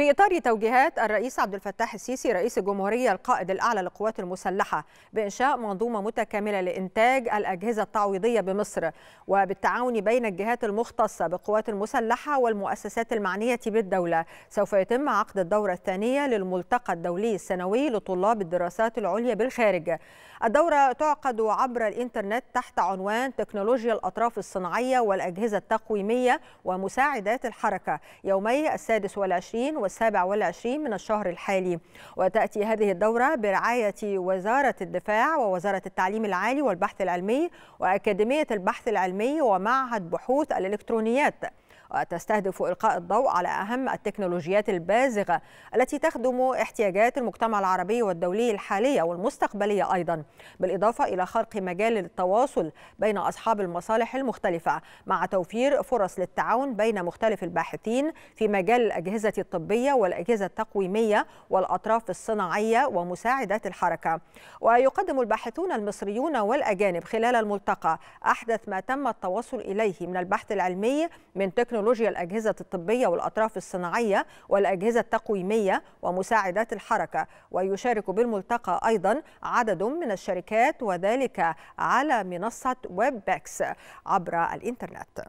في إطار توجيهات الرئيس عبد الفتاح السيسي رئيس الجمهورية القائد الأعلى للقوات المسلحة بإنشاء منظومة متكاملة لإنتاج الأجهزة التعويضية بمصر وبالتعاون بين الجهات المختصة بالقوات المسلحة والمؤسسات المعنية بالدولة سوف يتم عقد الدورة الثانية للملتقى الدولي السنوي لطلاب الدراسات العليا بالخارج الدورة تعقد عبر الإنترنت تحت عنوان تكنولوجيا الأطراف الصناعية والأجهزة التقويمية ومساعدات الحركة يومي السادس والعشرين السابع والعشرين من الشهر الحالي وتأتي هذه الدورة برعاية وزارة الدفاع ووزارة التعليم العالي والبحث العلمي وأكاديمية البحث العلمي ومعهد بحوث الإلكترونيات وتستهدف إلقاء الضوء على أهم التكنولوجيات البازغة التي تخدم احتياجات المجتمع العربي والدولي الحالية والمستقبلية أيضا بالإضافة إلى خلق مجال للتواصل بين أصحاب المصالح المختلفة مع توفير فرص للتعاون بين مختلف الباحثين في مجال الأجهزة الطبية والأجهزة التقويمية والأطراف الصناعية ومساعدات الحركة ويقدم الباحثون المصريون والأجانب خلال الملتقى أحدث ما تم التوصل إليه من البحث العلمي من تكنولوجيا تكنولوجيا الأجهزة الطبية والأطراف الصناعية والأجهزة التقويمية ومساعدات الحركة ويشارك بالملتقى أيضا عدد من الشركات وذلك على منصة ويب بيكس عبر الإنترنت